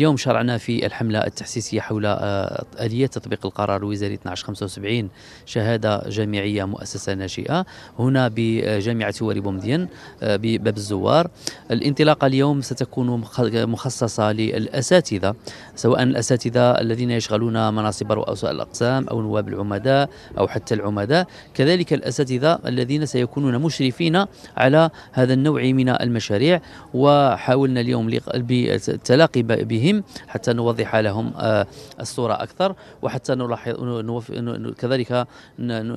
اليوم شرعنا في الحملة التحسيسية حول آه، آلية تطبيق القرار الوزاري 1275 شهادة جامعية مؤسسة ناشئة هنا بجامعة واري بومدين آه، بباب الزوار الانطلاقة اليوم ستكون مخصصة للأساتذة سواء الأساتذة الذين يشغلون مناصب رؤساء الأقسام أو نواب العمداء أو حتى العمداء كذلك الأساتذة الذين سيكونون مشرفين على هذا النوع من المشاريع وحاولنا اليوم بالتلاقي بهم بهم حتى نوضح لهم آه، الصورة أكثر وحتى نلاحظ كذلك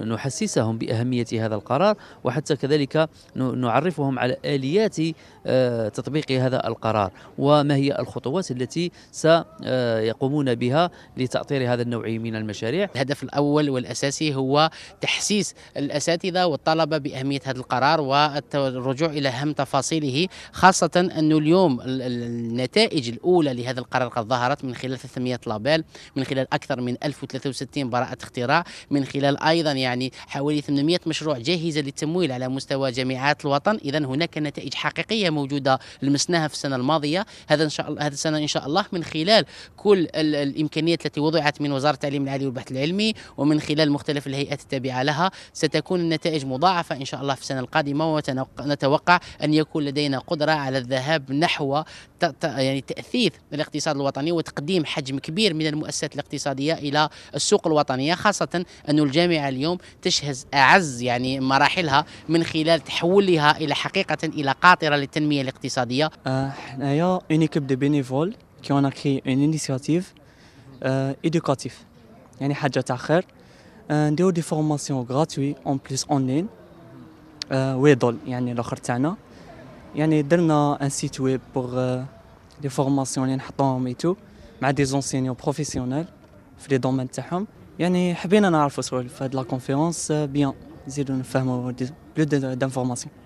نحسسهم بأهمية هذا القرار وحتى كذلك نعرفهم على آليات آه، تطبيق هذا القرار وما هي الخطوات التي سيقومون آه، بها لتأطير هذا النوع من المشاريع الهدف الأول والأساسي هو تحسيس الأساتذة والطلبة بأهمية هذا القرار والرجوع إلى أهم تفاصيله خاصة أنه اليوم النتائج الأولى لهذا هذا القرار قد ظهرت من خلال 300 لابيل من خلال أكثر من 1063 براءة اختراع من خلال أيضا يعني حوالي 800 مشروع جاهزة للتمويل على مستوى جامعات الوطن إذا هناك نتائج حقيقية موجودة لمسناها في السنة الماضية هذا إن شاء الله هذا السنة إن شاء الله من خلال كل الإمكانيات التي وضعت من وزارة التعليم العالي والبحث العلمي ومن خلال مختلف الهيئات التابعة لها ستكون النتائج مضاعفة إن شاء الله في السنة القادمة ونتوقع أن يكون لدينا قدرة على الذهاب نحو يعني تأثيث الاقتصاد الوطني وتقديم حجم كبير من المؤسسات الاقتصادية إلى السوق الوطنية خاصة أن الجامعة اليوم تشهز أعز يعني مراحلها من خلال تحولها إلى حقيقة إلى قاطرة للتنمية الاقتصادية أه، حنايا اون ايكيب دي بينيفول كي اون كري اون انيسياتيف ايدوكاتيف يعني حاجة تاع خير أه، نديرو دي فورماسيون غراتوي اون بليس اون لين ويدول يعني الاخر تاعنا يعني درنا ان سيت ويب بور لي فورماسيون اللي نحطوهم ايتو مع دي زونسينيون بروفيسيونيل في لي دومين تاعهم يعني حبينا نعرفوا سوا في هاد لا كونفيرونس بيان آه، نزيدو نفهموا بلو دانفورماسيون